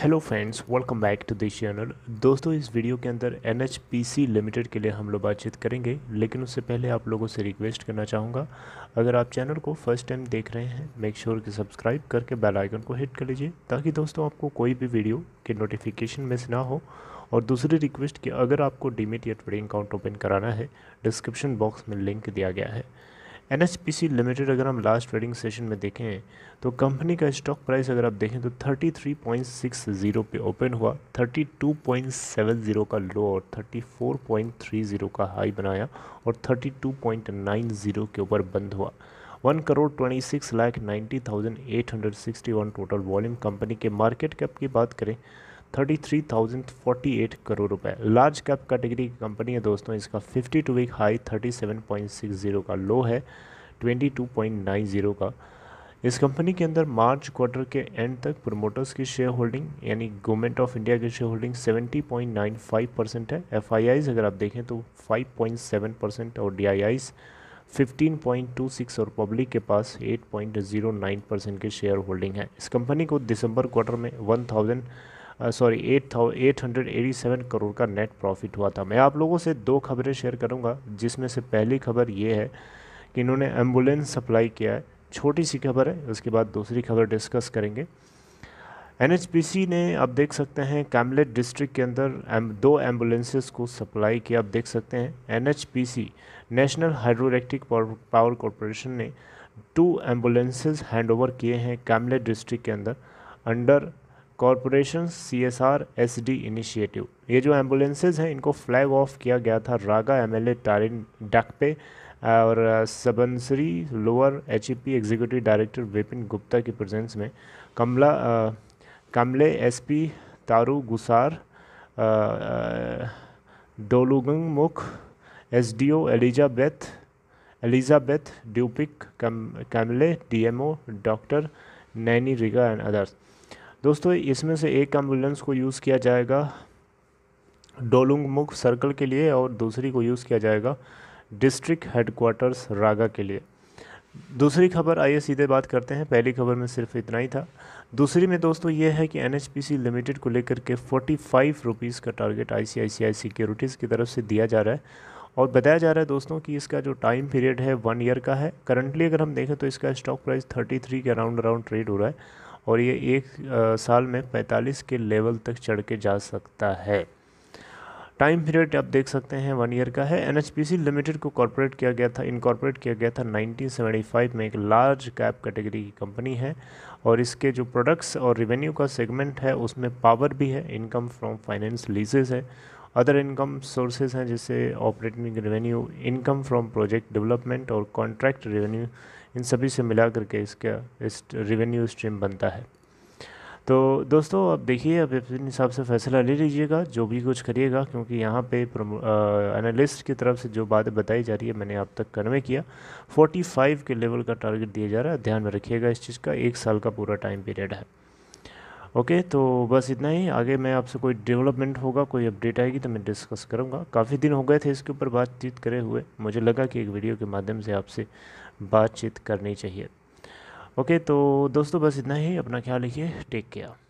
hello friends welcome back to this channel दोस्तों इस video के अंदर एन लिमिटेड के लिए हम लोग बातचीत करेंगे लेकिन उससे पहले आप लोगों से रिक्वेस्ट करना चाहूँगा अगर आप चैनल को फर्स्ट टाइम देख रहे हैं मेक श्योर sure कि सब्सक्राइब करके बेल आइकन को हिट कर लीजिए ताकि दोस्तों आपको कोई भी वीडियो के नोटिफिकेशन मिस ना हो और दूसरी रिक्वेस्ट कि अगर आपको डीमेट या ट्रेडिंग अकाउंट ओपन कराना है डिस्क्रिप्शन बॉक्स में लिंक दिया गया है एन लिमिटेड अगर हम लास्ट ट्रेडिंग सेशन में देखें तो कंपनी का स्टॉक प्राइस अगर आप देखें तो 33.60 पे ओपन हुआ 32.70 का लो और 34.30 का हाई बनाया और 32.90 के ऊपर बंद हुआ one crore twenty six lakh ninety thousand eight hundred sixty one total volume company के मार्केट कैप की बात करें 33,048 करोड़ रुपए लार्ज कैप कैटेगरी की कंपनी है दोस्तों इसका 52 वीक हाई 37.60 का लो है 22.90 का इस कंपनी के अंदर मार्च क्वार्टर के एंड तक प्रमोटर्स की शेयर होल्डिंग यानी गवर्नमेंट ऑफ इंडिया की शेयर होल्डिंग 70.95 परसेंट है एफ अगर आप देखें तो 5.7 परसेंट और डी 15.26 और पब्लिक के पास 8.09 परसेंट की शेयर होल्डिंग है इस कंपनी को दिसंबर क्वार्टर में 1000 sorry eight eight hundred eighty seven crore का नेट प्रॉफिट हुआ था मैं आप लोगों से दो खबरें शेयर करूँगा जिसमें से पहली खबर ये है कि इन्होंने एम्बुलेंस सप्लाई किया है छोटी सी खबर है उसके बाद दूसरी खबर डिस्कस करेंगे एन ने आप देख सकते हैं कैमलेट डिस्ट्रिक्ट के अंदर दो एम्बुलेंसेस को सप्लाई किया आप देख सकते हैं N national hydroelectric power corporation ने टू एम्बुलेंसेस हैंडओवर किए हैं कैमलेट डिस्ट्रिक्ट के अंदर under corporation C S R S D initiative ये जो एम्बुलेंसेज हैं इनको फ्लैग ऑफ किया गया था Raga M L A Tarin डक पे और Subansiri lower H E P executive director Vipin Gupta की प्रेजेंस में कमला कमले एस पी तारू गुसार डोलुगंग मुख S D O Elizabeth Elizabeth ड्यूपिक cum Kamle D M O doctor नैनी रिगा एंड अदर्स दोस्तों इसमें से एक एम्बुलेंस को यूज़ किया जाएगा मुख सर्कल के लिए और दूसरी को यूज़ किया जाएगा डिस्ट्रिक्ट हेडक्वार्टर्स रागा के लिए दूसरी खबर आइए सीधे बात करते हैं पहली खबर में सिर्फ इतना ही था दूसरी में दोस्तों ये है कि एन लिमिटेड को लेकर के फोर्टी फाइव रुपीज़ का टारगेट आई सिक्योरिटीज़ की तरफ से दिया जा रहा है और बताया जा रहा है दोस्तों कि इसका जो टाइम पीरियड है वन ईयर का है करंटली अगर हम देखें तो इसका स्टॉक प्राइस थर्टी थ्री के अराउंड अराउंड ट्रेड हो रहा है और ये एक साल में 45 के लेवल तक चढ़ के जा सकता है टाइम पीरियड आप देख सकते हैं वन ईयर का है एनएचपीसी लिमिटेड को कॉरपोरेट किया गया था इनकॉर्पोरेट किया गया था 1975 में एक लार्ज कैप कैटेगरी की कंपनी है और इसके जो प्रोडक्ट्स और रेवेन्यू का सेगमेंट है उसमें पावर भी है इनकम फ्रॉम फाइनेंस लीजेज है अदर इनकम सोर्सेज हैं जैसे operating revenue income from project development और कॉन्ट्रैक्ट रेवेन्यू इन सभी से मिला करके इसका इस रेवेन्यू स्ट्रीम बनता है तो दोस्तों आप देखिए आप अपने हिसाब से फ़ैसला ले लीजिएगा जो भी कुछ करिएगा क्योंकि यहाँ पे एनालिस्ट की तरफ से जो बात बताई जा रही है मैंने आप तक कन्वे किया 45 के लेवल का टारगेट दिया जा रहा है ध्यान में रखिएगा इस चीज़ का एक साल का पूरा टाइम पीरियड है ओके तो बस इतना ही आगे मैं आपसे कोई डेवलपमेंट होगा कोई अपडेट आएगी तो मैं डिस्कस करूँगा काफ़ी दिन हो गए थे इसके ऊपर बातचीत करे हुए मुझे लगा कि एक वीडियो के माध्यम से आपसे बातचीत करनी चाहिए ओके तो दोस्तों बस इतना ही अपना ख्याल रखिए टेक केयर